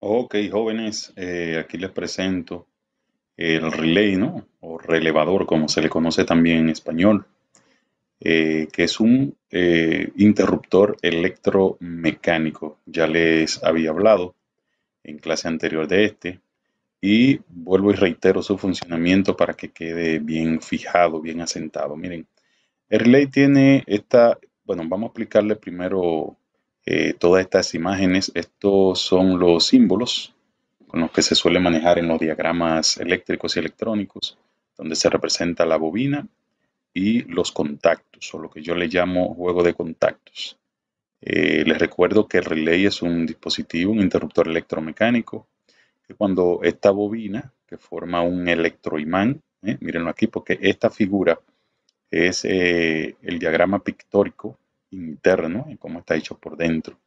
Ok, jóvenes, eh, aquí les presento el relay, ¿no? O relevador, como se le conoce también en español, eh, que es un eh, interruptor electromecánico. Ya les había hablado en clase anterior de este. Y vuelvo y reitero su funcionamiento para que quede bien fijado, bien asentado. Miren, el relay tiene esta, bueno, vamos a explicarle primero eh, todas estas imágenes, estos son los símbolos con los que se suele manejar en los diagramas eléctricos y electrónicos, donde se representa la bobina y los contactos, o lo que yo le llamo juego de contactos. Eh, les recuerdo que el relay es un dispositivo, un interruptor electromecánico, que cuando esta bobina, que forma un electroimán, eh, mírenlo aquí, porque esta figura es eh, el diagrama pictórico interno y cómo está hecho por dentro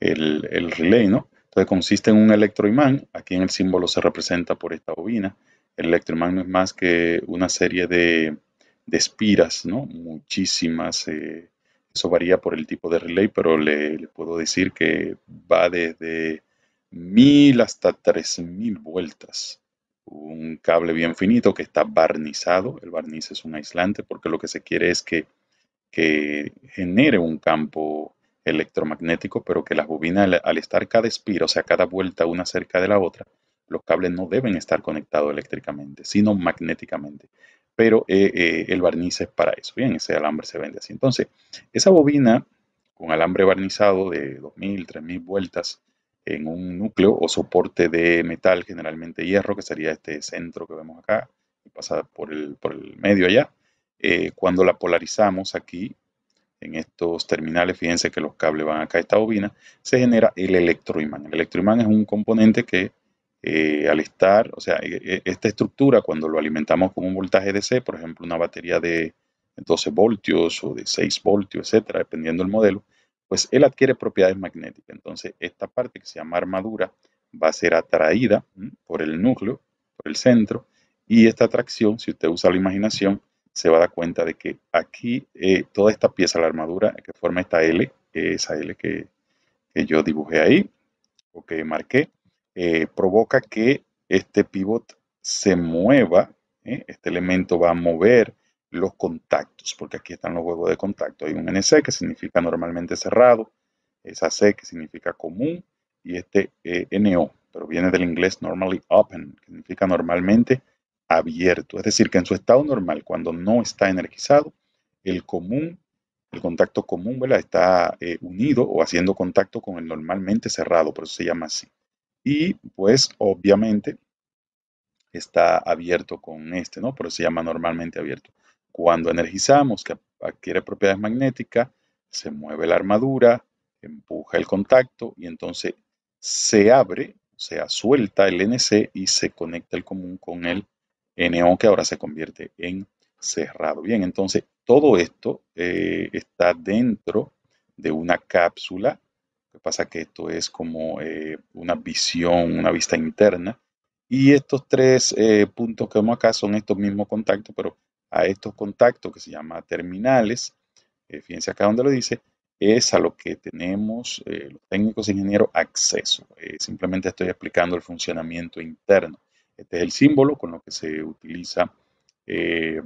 el, el relay, ¿no? Entonces consiste en un electroimán, aquí en el símbolo se representa por esta bobina, el electroimán no es más que una serie de, de espiras, ¿no? Muchísimas, eh, eso varía por el tipo de relay, pero le, puedo decir que va desde mil hasta tres mil vueltas. Un cable bien finito que está barnizado, el barniz es un aislante porque lo que se quiere es que que genere un campo electromagnético, pero que las bobinas al estar cada espira, o sea, cada vuelta una cerca de la otra, los cables no deben estar conectados eléctricamente, sino magnéticamente. Pero eh, eh, el barniz es para eso. Bien, ese alambre se vende así. Entonces, esa bobina con alambre barnizado de 2.000, 3.000 vueltas en un núcleo o soporte de metal, generalmente hierro, que sería este centro que vemos acá, y pasa por el, por el medio allá, eh, cuando la polarizamos aquí, en estos terminales, fíjense que los cables van acá a esta bobina, se genera el electroimán. El electroimán es un componente que eh, al estar, o sea, e, e, esta estructura cuando lo alimentamos con un voltaje DC, por ejemplo, una batería de 12 voltios o de 6 voltios, etcétera, dependiendo del modelo, pues él adquiere propiedades magnéticas. Entonces, esta parte que se llama armadura va a ser atraída por el núcleo, por el centro, y esta atracción, si usted usa la imaginación, se va a dar cuenta de que aquí eh, toda esta pieza, la armadura que forma esta L, esa L que, yo dibujé ahí o que marqué, eh, provoca que este pivot se mueva, ¿eh? este elemento va a mover los contactos, porque aquí están los huevos de contacto. Hay un NC que significa normalmente cerrado, esa C que significa común y este NO, pero viene del inglés normally open, que significa normalmente cerrado abierto. Es decir, que en su estado normal, cuando no está energizado, el común, el contacto común, ¿verdad? Está eh, unido o haciendo contacto con el normalmente cerrado, por eso se llama así. Y pues obviamente está abierto con este, ¿no? Por eso se llama normalmente abierto. Cuando energizamos, que adquiere propiedades magnéticas, se mueve la armadura, empuja el contacto y entonces se abre, o sea, suelta el NC y se conecta el común con el neón que ahora se convierte en cerrado. Bien, entonces todo esto eh, está dentro de una cápsula. Qué que pasa que esto es como eh, una visión, una vista interna. Y estos tres eh, puntos que vemos acá son estos mismos contactos, pero a estos contactos que se llama terminales, fíjense acá donde lo dice, es a lo que tenemos los técnicos ingenieros acceso. simplemente estoy explicando el funcionamiento interno. Este es el símbolo con lo que se utiliza eh,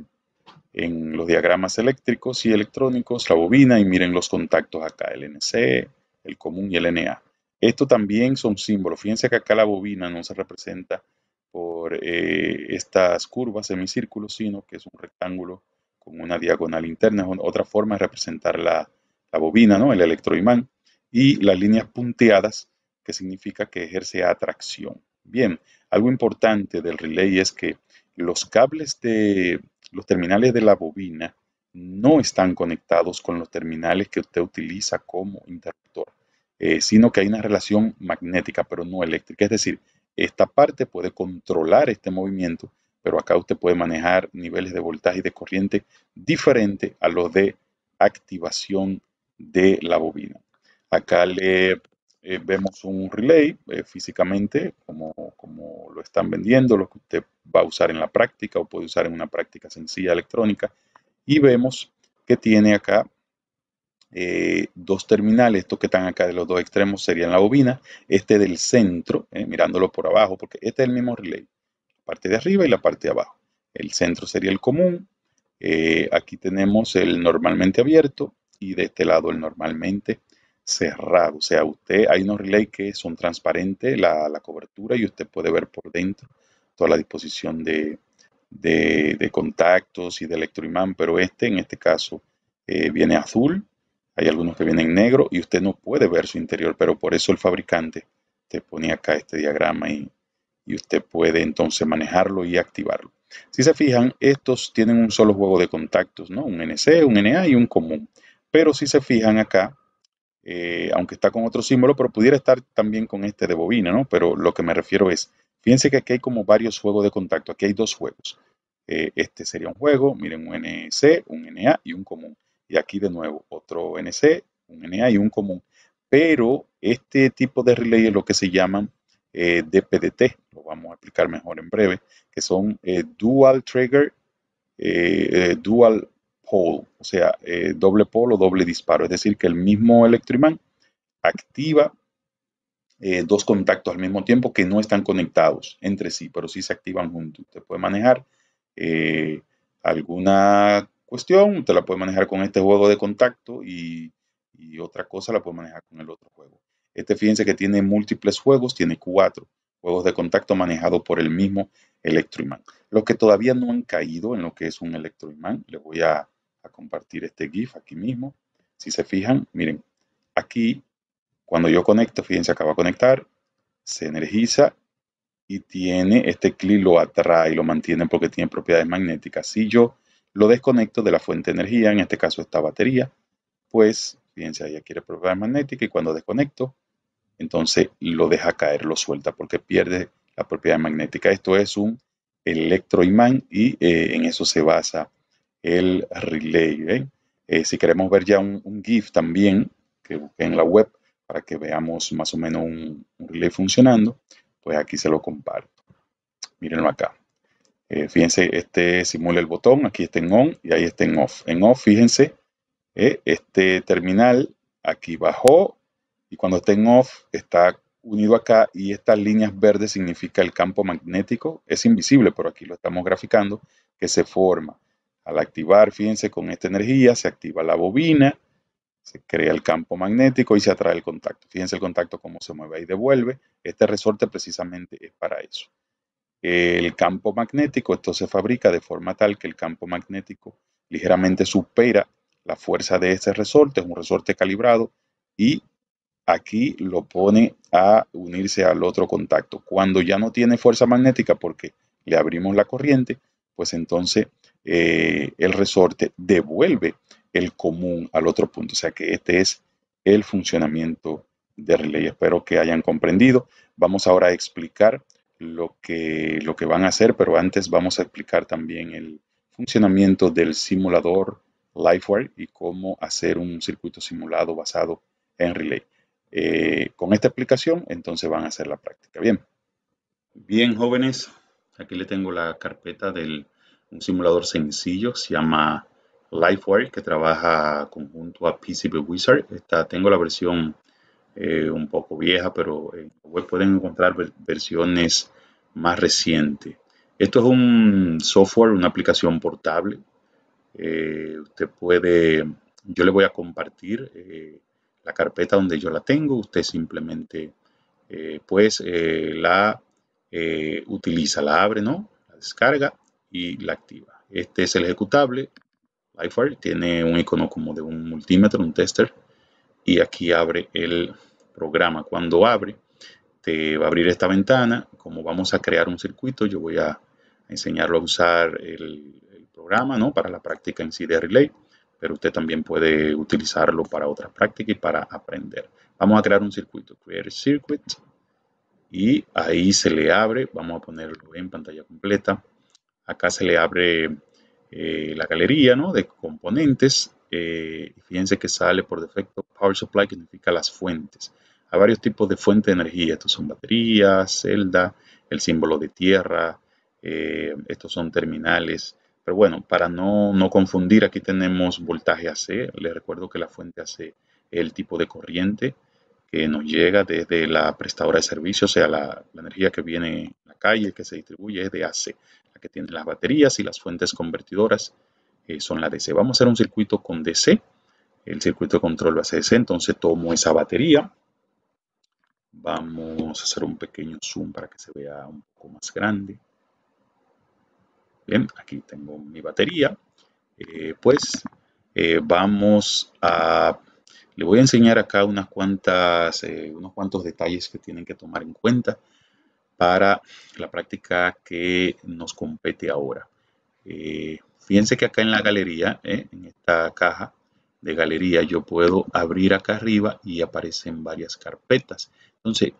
en los diagramas eléctricos y electrónicos, la bobina, y miren los contactos acá, el NC, el común y el NA. Esto también son símbolos. Fíjense que acá la bobina no se representa por eh, estas curvas semicírculos, sino que es un rectángulo con una diagonal interna. otra forma de representar la, bobina, ¿no? el electroimán. Y las líneas punteadas, que significa que ejerce atracción. Bien, algo importante del relay es que los cables de los terminales de la bobina no están conectados con los terminales que usted utiliza como interruptor, eh, sino que hay una relación magnética, pero no eléctrica. Es decir, esta parte puede controlar este movimiento, pero acá usted puede manejar niveles de voltaje y de corriente diferente a los de activación de la bobina. Acá le eh, vemos un relay eh, físicamente, como, lo están vendiendo, lo que usted va a usar en la práctica o puede usar en una práctica sencilla electrónica. Y vemos que tiene acá eh, dos terminales, estos que están acá de los dos extremos serían la bobina, este del centro, mirándolo por abajo, porque este es el mismo relay, la parte de arriba y la parte de abajo. El centro sería el común, aquí tenemos el normalmente abierto y de este lado el normalmente cerrado. O sea, usted, hay unos relays que son transparentes, la, la, cobertura, y usted puede ver por dentro toda la disposición de, contactos y de electroimán, pero este, en este caso, eh, viene azul, hay algunos que vienen negro, y usted no puede ver su interior, pero por eso el fabricante te pone acá este diagrama y, y usted puede entonces manejarlo y activarlo. Si se fijan, estos tienen un solo juego de contactos, ¿no? Un NC, un NA y un común. Pero si se fijan acá, eh, aunque está con otro símbolo, pero pudiera estar también con este de bobina, ¿no? Pero lo que me refiero es, fíjense que aquí hay como varios juegos de contacto, aquí hay dos juegos. Eh, este sería un juego, miren, un NC, e un NA y un común. Y aquí de nuevo, otro NC, un NA y un común. Pero este tipo de relay es lo que se llaman eh, DPDT, lo vamos a explicar mejor en breve, que son Dual Trigger, Dual o sea, eh, doble polo, doble disparo. Es decir, que el mismo electroimán activa eh, dos contactos al mismo tiempo que no están conectados entre sí, pero sí se activan juntos. Usted puede manejar eh, alguna cuestión, usted la puede manejar con este juego de contacto y, y otra cosa la puede manejar con el otro juego. Este fíjense que tiene múltiples juegos, tiene cuatro juegos de contacto manejados por el mismo electroimán. Los que todavía no han caído en lo que es un electroimán, les voy a a compartir este GIF aquí mismo. Si se fijan, miren, aquí cuando yo conecto, fíjense, acaba de conectar, se energiza y tiene este clic, lo atrae, lo mantiene porque tiene propiedades magnéticas. Si yo lo desconecto de la fuente de energía, en este caso esta batería, pues fíjense, ahí quiere propiedades magnéticas y cuando desconecto, entonces lo deja caer, lo suelta porque pierde la propiedad magnética. Esto es un electroimán y eh, en eso se basa el relay. ¿eh? si queremos ver ya un, GIF también, que busqué en la web para que veamos más o menos un, un, relay funcionando, pues aquí se lo comparto. Mírenlo acá. Eh, fíjense, este simula el botón, aquí está en on y ahí está en off. En off, fíjense, eh, este terminal aquí bajó y cuando está en off está unido acá y estas líneas verdes significa el campo magnético, es invisible, pero aquí lo estamos graficando, que se forma. Al activar, fíjense, con esta energía se activa la bobina, se crea el campo magnético y se atrae el contacto. Fíjense el contacto cómo se mueve y devuelve. Este resorte precisamente es para eso. El campo magnético, esto se fabrica de forma tal que el campo magnético ligeramente supera la fuerza de este resorte, es un resorte calibrado y aquí lo pone a unirse al otro contacto. Cuando ya no tiene fuerza magnética porque le abrimos la corriente, pues entonces eh, el resorte, devuelve el común al otro punto. O sea que este es el funcionamiento de relay. Espero que hayan comprendido. Vamos ahora a explicar lo que, lo que van a hacer, pero antes vamos a explicar también el funcionamiento del simulador Lifeware y cómo hacer un circuito simulado basado en relay. Eh, con esta explicación, entonces van a hacer la práctica. Bien. Bien, jóvenes, aquí le tengo la carpeta del un simulador sencillo, se llama Lifeware, que trabaja conjunto a PCB Wizard. tengo la versión eh, un poco vieja, pero en web pueden encontrar versiones más recientes. Esto es un software, una aplicación portable. Eh, usted puede, yo le voy a compartir eh, la carpeta donde yo la tengo. Usted simplemente, pues, la utiliza, la abre, ¿no? La descarga y la activa. Este es el ejecutable. Lifewire tiene un icono como de un multímetro, un tester, y aquí abre el programa. Cuando abre, te va a abrir esta ventana. Como vamos a crear un circuito, yo voy a enseñarlo a usar el, programa ¿no? para la práctica en de Relay, pero usted también puede utilizarlo para otras prácticas y para aprender. Vamos a crear un circuito, Create Circuit, y ahí se le abre. Vamos a ponerlo en pantalla completa. Acá se le abre eh, la galería ¿no? de componentes. Eh, fíjense que sale por defecto Power Supply, que significa las fuentes. Hay varios tipos de fuentes de energía. Estos son baterías, celda, el símbolo de tierra. Eh, estos son terminales. Pero bueno, para no, no, confundir, aquí tenemos voltaje AC. Les recuerdo que la fuente AC es el tipo de corriente que nos llega desde la prestadora de servicios, o sea, la, energía que viene en la calle, que se distribuye, es de AC, la que tiene las baterías y las fuentes convertidoras eh, son la DC. Vamos a hacer un circuito con DC, el circuito de control va a entonces tomo esa batería, vamos a hacer un pequeño zoom para que se vea un poco más grande. Bien, aquí tengo mi batería, eh, pues eh, vamos a le voy a enseñar acá unas cuantas, eh, unos cuantos detalles que tienen que tomar en cuenta para la práctica que nos compete ahora. Eh, fíjense que acá en la galería, eh, en esta caja de galería, yo puedo abrir acá arriba y aparecen varias carpetas. Entonces,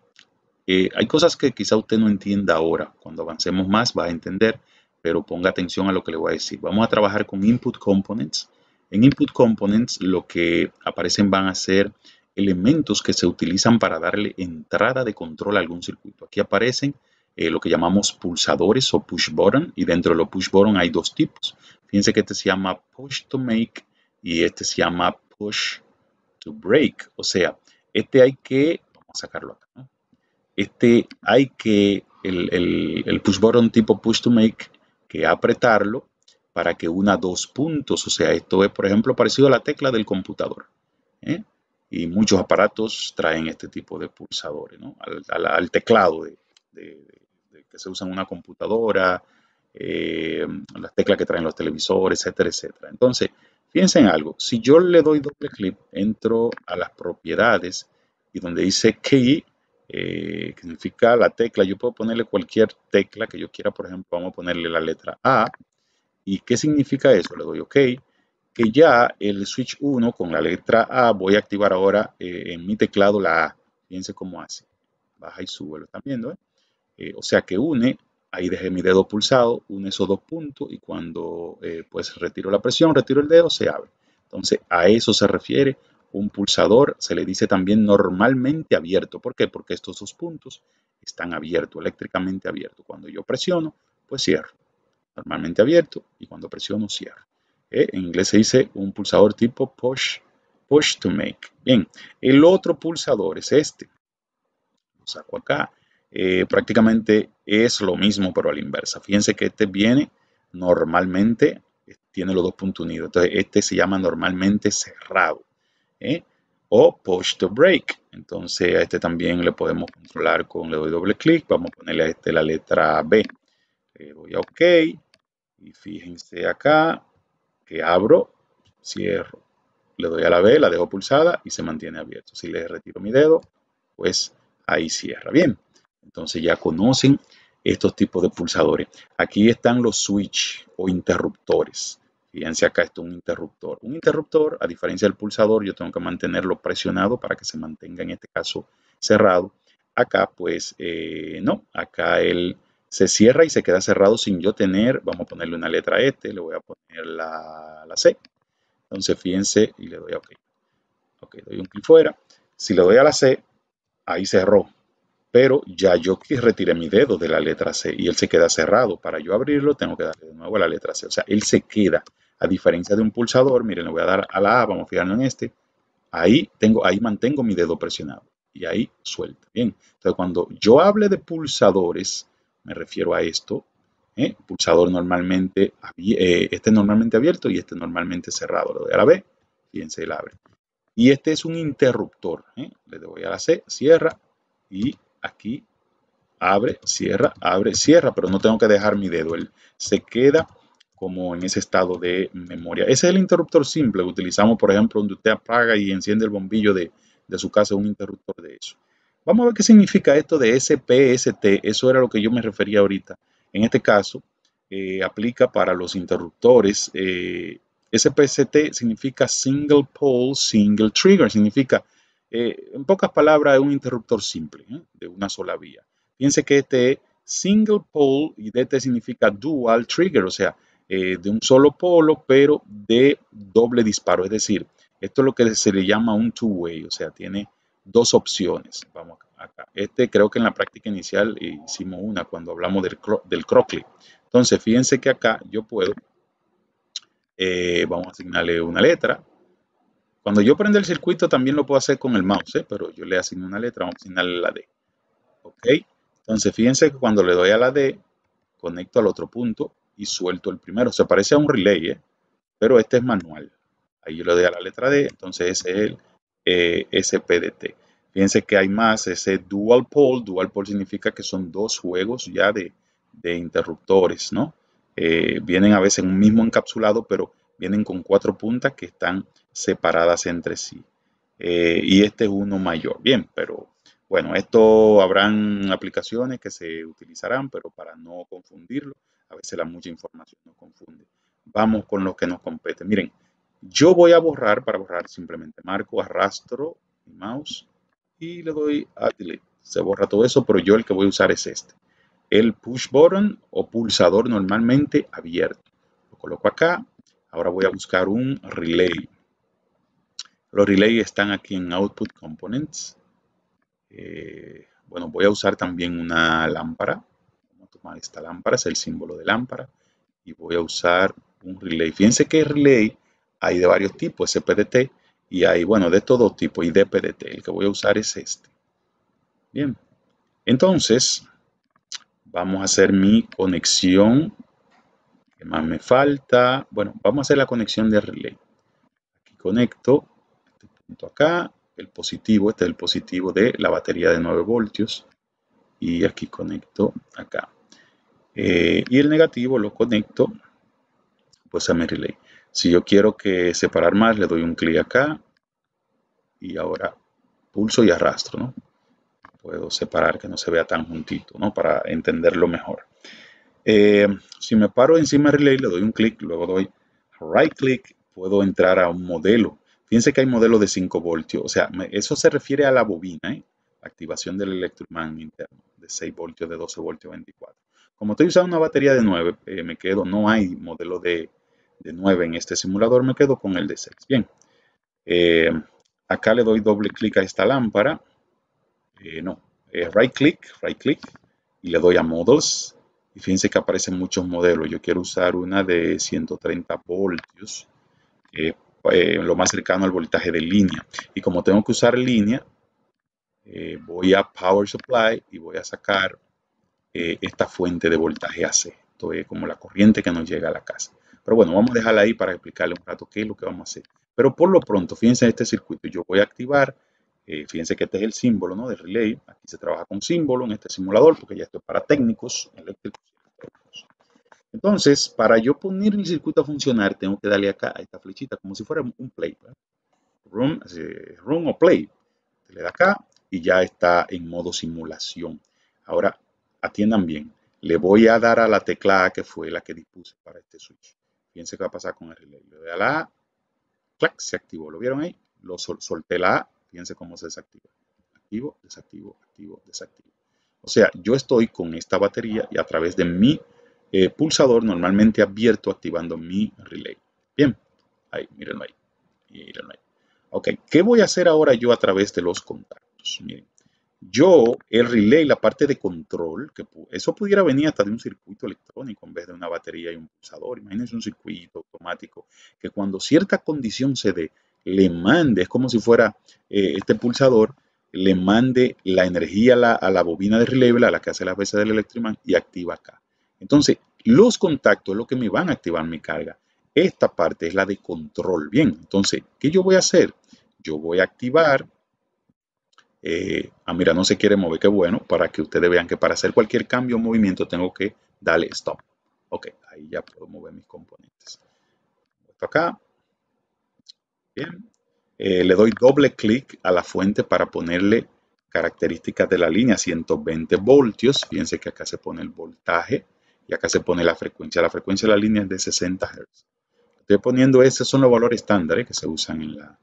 hay cosas que quizá usted no entienda ahora. Cuando avancemos más va a entender, pero ponga atención a lo que le voy a decir. Vamos a trabajar con Input Components en Input Components lo que aparecen van a ser elementos que se utilizan para darle entrada de control a algún circuito. Aquí aparecen eh, lo que llamamos pulsadores o push button y dentro de los push button hay dos tipos. Fíjense que este se llama push to make y este se llama push to break. O sea, este hay que, vamos a sacarlo acá, este hay que, el, el push button tipo push to make, que apretarlo para que una dos puntos. O sea, esto es, por ejemplo, parecido a la tecla del computador. ¿eh? Y muchos aparatos traen este tipo de pulsadores, ¿no? Al, teclado de, que se usa en una computadora, eh, las teclas que traen los televisores, etcétera, etcétera. Entonces, fíjense en algo. Si yo le doy doble clic, entro a las propiedades y donde dice Key, eh, que significa la tecla, yo puedo ponerle cualquier tecla que yo quiera. Por ejemplo, vamos a ponerle la letra A ¿Y qué significa eso? Le doy OK, que ya el switch 1 con la letra A voy a activar ahora eh, en mi teclado la A. Fíjense cómo hace. Baja y sube, lo están viendo. ¿eh? Eh, o sea que une, ahí dejé mi dedo pulsado, une esos dos puntos y cuando pues retiro la presión, retiro el dedo, se abre. Entonces a eso se refiere un pulsador, se le dice también normalmente abierto. ¿Por qué? Porque estos dos puntos están abiertos, eléctricamente abiertos. Cuando yo presiono, pues cierro normalmente abierto, y cuando presiono, cierro. Eh, en inglés se dice un pulsador tipo push, push to make. Bien, el otro pulsador es este. Lo saco acá. Eh, prácticamente es lo mismo, pero a la inversa. Fíjense que este viene normalmente, eh, tiene los dos puntos unidos. Entonces, este se llama normalmente cerrado. O push to break. Entonces, a este también le podemos controlar con, le doy doble clic, vamos a ponerle a este la letra B voy a OK y fíjense acá que abro, cierro, le doy a la B, la dejo pulsada y se mantiene abierto. Si le retiro mi dedo, pues ahí cierra. Bien, entonces ya conocen estos tipos de pulsadores. Aquí están los switch o interruptores. Fíjense acá, esto es un interruptor. Un interruptor, a diferencia del pulsador, yo tengo que mantenerlo presionado para que se mantenga en este caso cerrado. Acá, pues, eh, no, acá el se cierra y se queda cerrado sin yo tener, vamos a ponerle una letra este, le voy a poner la, C. Entonces fíjense y le doy a OK. Ok, doy un clic fuera. Si le doy a la C, ahí cerró. Pero ya yo retiré mi dedo de la letra C y él se queda cerrado. Para yo abrirlo tengo que darle de nuevo a la letra C. O sea, él se queda. A diferencia de un pulsador, miren, le voy a dar a la A, vamos a fijarnos en este. Ahí, tengo, ahí mantengo mi dedo presionado y ahí suelta. Bien, entonces cuando yo hable de pulsadores, me refiero a esto. ¿eh? Pulsador normalmente, eh, este normalmente abierto y este normalmente cerrado. lo doy a la B, fíjense, él abre. Y este es un interruptor. ¿eh? Le doy a la C, cierra y aquí abre, cierra, abre, cierra, pero no tengo que dejar mi dedo. Él se queda como en ese estado de memoria. Ese es el interruptor simple utilizamos, por ejemplo, donde usted apaga y enciende el bombillo de su casa, un interruptor de eso. Vamos a ver qué significa esto de SPST. Eso era lo que yo me refería ahorita. En este caso, eh, aplica para los interruptores. Eh, SPST significa Single Pole Single Trigger. Significa, eh, en pocas palabras, un interruptor simple, de una sola vía. Piense que este es Single Pole y DT este significa Dual Trigger, o sea, de un solo polo, pero de doble disparo. Es decir, esto es lo que se le llama un two-way, o sea, tiene dos opciones. Vamos acá. Este creo que en la práctica inicial hicimos una cuando hablamos del, cro del crocle. Entonces, fíjense que acá yo puedo, eh, vamos a asignarle una letra. Cuando yo prendo el circuito también lo puedo hacer con el mouse, ¿eh? pero yo le asigno una letra, vamos a asignarle la D. ¿Ok? Entonces, fíjense que cuando le doy a la D, conecto al otro punto y suelto el primero. Se parece a un relay, ¿eh? pero este es manual. Ahí yo le doy a la letra D, entonces ese es el eh, SPDT. Fíjense que hay más, ese dual pole, dual pole significa que son dos juegos ya de, interruptores, ¿no? Eh, vienen a veces en un mismo encapsulado, pero vienen con cuatro puntas que están separadas entre sí. Eh, y este es uno mayor. Bien, pero bueno, esto habrán aplicaciones que se utilizarán, pero para no confundirlo, a veces la mucha información nos confunde. Vamos con lo que nos compete. Miren, yo voy a borrar, para borrar simplemente marco, arrastro mi mouse y le doy a delete. Se borra todo eso, pero yo el que voy a usar es este. El push button o pulsador normalmente abierto. Lo coloco acá. Ahora voy a buscar un relay. Los relays están aquí en Output Components. Eh, bueno, voy a usar también una lámpara. Vamos a tomar esta lámpara, es el símbolo de lámpara. Y voy a usar un relay. Fíjense que el relay hay de varios tipos, SPDT, y hay, bueno, de estos dos tipos, y PDT. El que voy a usar es este. Bien, entonces, vamos a hacer mi conexión. ¿Qué más me falta? Bueno, vamos a hacer la conexión de relay. Aquí conecto este punto acá, el positivo, este es el positivo de la batería de 9 voltios. Y aquí conecto acá. Eh, y el negativo lo conecto pues a mi relay. Si yo quiero que separar más, le doy un clic acá y ahora pulso y arrastro, ¿no? Puedo separar que no se vea tan juntito, ¿no? Para entenderlo mejor. Eh, si me paro encima de Relay, le doy un clic, luego doy right click, puedo entrar a un modelo. Fíjense que hay modelo de 5 voltios, o sea, eso se refiere a la bobina, ¿eh? activación del Electroman interno, de 6 voltios, de 12 voltios, 24. Como estoy usando una batería de 9, eh, me quedo, no hay modelo de de 9 en este simulador, me quedo con el de 6. Bien, eh, acá le doy doble clic a esta lámpara. Eh, no, eh, right click, right click. Y le doy a Models. Y fíjense que aparecen muchos modelos. Yo quiero usar una de 130 voltios. lo más cercano al voltaje de línea. Y como tengo que usar línea, voy a Power Supply y voy a sacar esta fuente de voltaje AC. Esto es como la corriente que nos llega a la casa. Pero bueno, vamos a dejarla ahí para explicarle un rato qué es lo que vamos a hacer. Pero por lo pronto, fíjense en este circuito, yo voy a activar, eh, fíjense que este es el símbolo ¿no? del relay, aquí se trabaja con símbolo en este simulador, porque ya esto es para técnicos eléctricos. Entonces, para yo poner el circuito a funcionar, tengo que darle acá a esta flechita, como si fuera un play, run, run o play. le da acá y ya está en modo simulación. Ahora, atiendan bien, le voy a dar a la tecla que fue la que dispuse para este switch. Fíjense qué va a pasar con el relay. Le doy a la A, clac, se activó. ¿Lo vieron ahí? Lo solté la A, fíjense cómo se desactiva. Activo, desactivo, activo, desactivo. O sea, yo estoy con esta batería y a través de mi eh, pulsador normalmente abierto activando mi relay. Bien, ahí, mírenlo ahí. Mírenlo ahí. Ok, ¿qué voy a hacer ahora yo a través de los contactos? Miren, yo, el relay, la parte de control, que eso pudiera venir hasta de un circuito electrónico en vez de una batería y un pulsador. Imagínense un circuito automático que cuando cierta condición se dé, le mande, es como si fuera eh, este pulsador, le mande la energía a la, bobina de relay, a la que hace las veces del electromán y activa acá. Entonces, los contactos es lo que me van a activar mi carga. Esta parte es la de control. Bien, entonces, ¿qué yo voy a hacer? Yo voy a activar eh, ah, mira, no se quiere mover, qué bueno, para que ustedes vean que para hacer cualquier cambio o movimiento tengo que darle stop. Ok, ahí ya puedo mover mis componentes. Esto acá. Bien. Eh, le doy doble clic a la fuente para ponerle características de la línea, 120 voltios. Fíjense que acá se pone el voltaje y acá se pone la frecuencia. La frecuencia de la línea es de 60 Hz. Estoy poniendo, esos son los valores estándares eh, que se usan en la,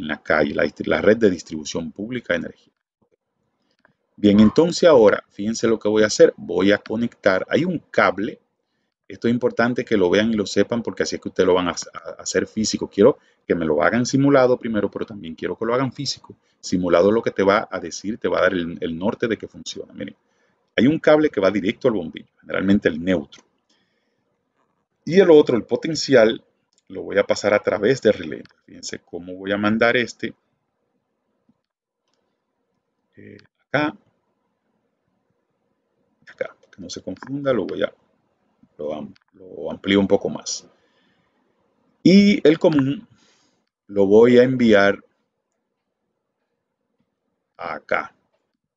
en la calle, la, red de distribución pública de energía. Bien, entonces ahora, fíjense lo que voy a hacer. Voy a conectar, hay un cable. Esto es importante que lo vean y lo sepan porque así es que ustedes lo van a, hacer físico. Quiero que me lo hagan simulado primero, pero también quiero que lo hagan físico. Simulado es lo que te va a decir, te va a dar el, el norte de que funciona. Miren, hay un cable que va directo al bombillo, generalmente el neutro. Y el otro, el potencial, lo voy a pasar a través de Relay. Fíjense cómo voy a mandar este eh, acá. Acá, que no se confunda, lo voy a lo, amplío un poco más. Y el común lo voy a enviar acá.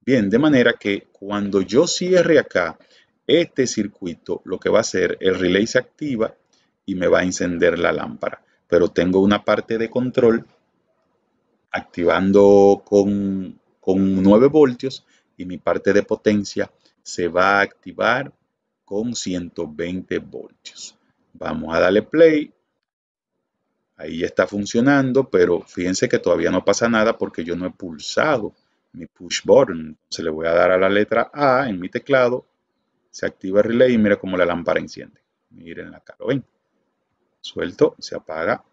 Bien, de manera que cuando yo cierre acá este circuito, lo que va a hacer, el relay se activa y me va a encender la lámpara. Pero tengo una parte de control activando con, 9 voltios y mi parte de potencia se va a activar con 120 voltios. Vamos a darle play. Ahí está funcionando, pero fíjense que todavía no pasa nada porque yo no he pulsado mi push button. Se le voy a dar a la letra A en mi teclado, se activa el relay y mira cómo la lámpara enciende. Miren la cara, ven suelto, se apaga,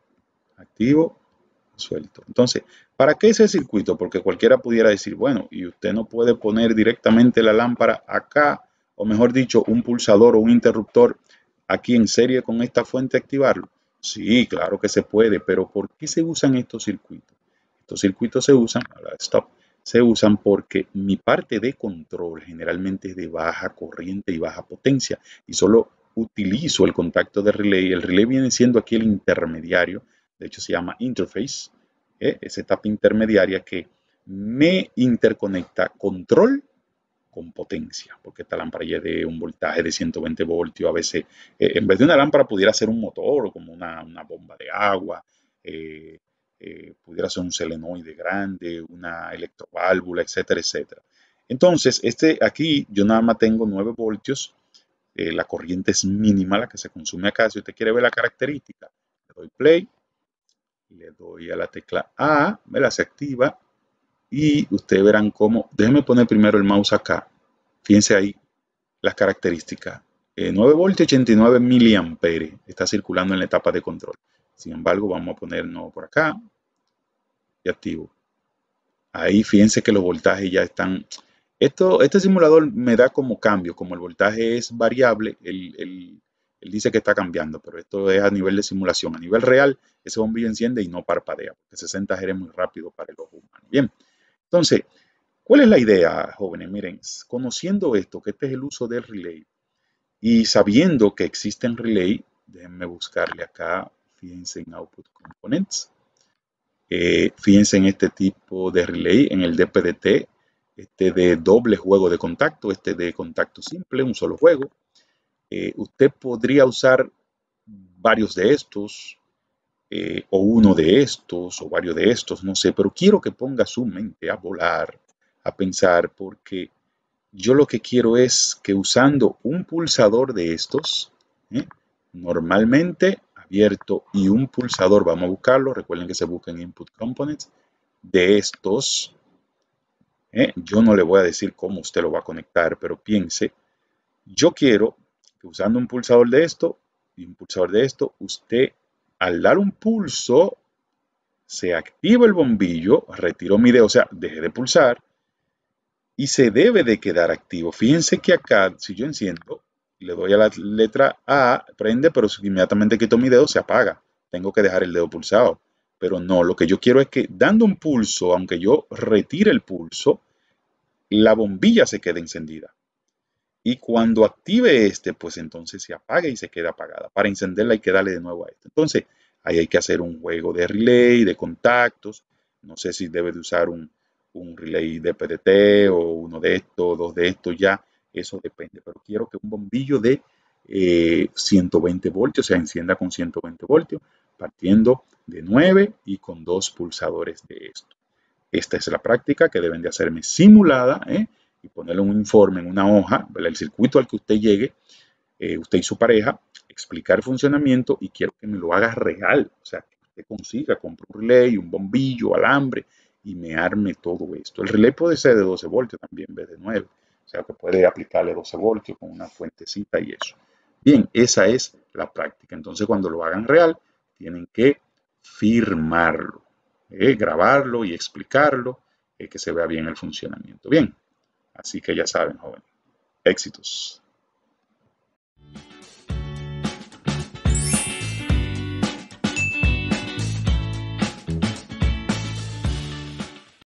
activo, suelto. Entonces, ¿para qué ese circuito? Porque cualquiera pudiera decir, bueno, y usted no puede poner directamente la lámpara acá, o mejor dicho, un pulsador o un interruptor aquí en serie con esta fuente activarlo. Sí, claro que se puede, pero ¿por qué se usan estos circuitos? Estos circuitos se usan, stop, se usan porque mi parte de control generalmente es de baja corriente y baja potencia y solo utilizo el contacto de relay, el relay viene siendo aquí el intermediario, de hecho se llama interface, ¿eh? esa etapa intermediaria que me interconecta control con potencia, porque esta lámpara ya de un voltaje de 120 voltios, a veces eh, en vez de una lámpara pudiera ser un motor o como una, bomba de agua, eh, pudiera ser un selenoide grande, una electroválvula, etcétera, etcétera. Entonces, este aquí yo nada más tengo 9 voltios eh, la corriente es mínima la que se consume acá. Si usted quiere ver la característica, le doy play, le doy a la tecla A, me la se activa y ustedes verán cómo, déjenme poner primero el mouse acá, fíjense ahí las características. 9 eh, voltios, 89 miliamperes, está circulando en la etapa de control. Sin embargo, vamos a poner por acá y activo. Ahí fíjense que los voltajes ya están este simulador me da como cambio, como el voltaje es variable, él, dice que está cambiando, pero esto es a nivel de simulación. A nivel real, ese bombillo enciende y no parpadea, porque 60 Hz muy rápido para el ojo humano. Bien, entonces, ¿cuál es la idea, jóvenes? Miren, conociendo esto, que este es el uso del relay, y sabiendo que existen relay, déjenme buscarle acá, fíjense en Output Components, eh, fíjense en este tipo de relay, en el DPDT este de doble juego de contacto, este de contacto simple, un solo juego. Eh, usted podría usar varios de estos, eh, o uno de estos, o varios de estos, no sé, pero quiero que ponga su mente a volar, a pensar, porque yo lo que quiero es que usando un pulsador de estos, ¿eh? normalmente abierto y un pulsador, vamos a buscarlo, recuerden que se busca en Input Components, de estos, ¿eh? Yo no le voy a decir cómo usted lo va a conectar, pero piense, yo quiero que usando un pulsador de esto y un pulsador de esto, usted al dar un pulso se activa el bombillo, retiro mi dedo, o sea, dejé de pulsar y se debe de quedar activo. Fíjense que acá, si yo enciendo, le doy a la letra A, prende, pero si inmediatamente quito mi dedo, se apaga. Tengo que dejar el dedo pulsado. Pero no, lo que yo quiero es que dando un pulso, aunque yo retire el pulso, la bombilla se quede encendida. Y cuando active este, pues entonces se apaga y se queda apagada. Para encenderla hay que darle de nuevo a esto Entonces, ahí hay que hacer un juego de relay, de contactos. No sé si debe de usar un, un relay de PDT o uno de estos, dos de estos ya. Eso depende. Pero quiero que un bombillo de 120 eh, voltios se encienda con 120 voltios, partiendo de 9 y con dos pulsadores de esto. Esta es la práctica que deben de hacerme simulada ¿eh? y ponerle un informe en una hoja, el circuito al que usted llegue, eh, usted y su pareja, explicar el funcionamiento y quiero que me lo haga real. O sea, que usted consiga, compre un relay, un bombillo, alambre y me arme todo esto. El relay puede ser de 12 voltios también en vez de 9. O sea, que puede aplicarle 12 voltios con una fuentecita y eso. Bien, esa es la práctica. Entonces, cuando lo hagan real, tienen que firmarlo, eh, grabarlo y explicarlo, eh, que se vea bien el funcionamiento. Bien, así que ya saben, jóvenes, éxitos.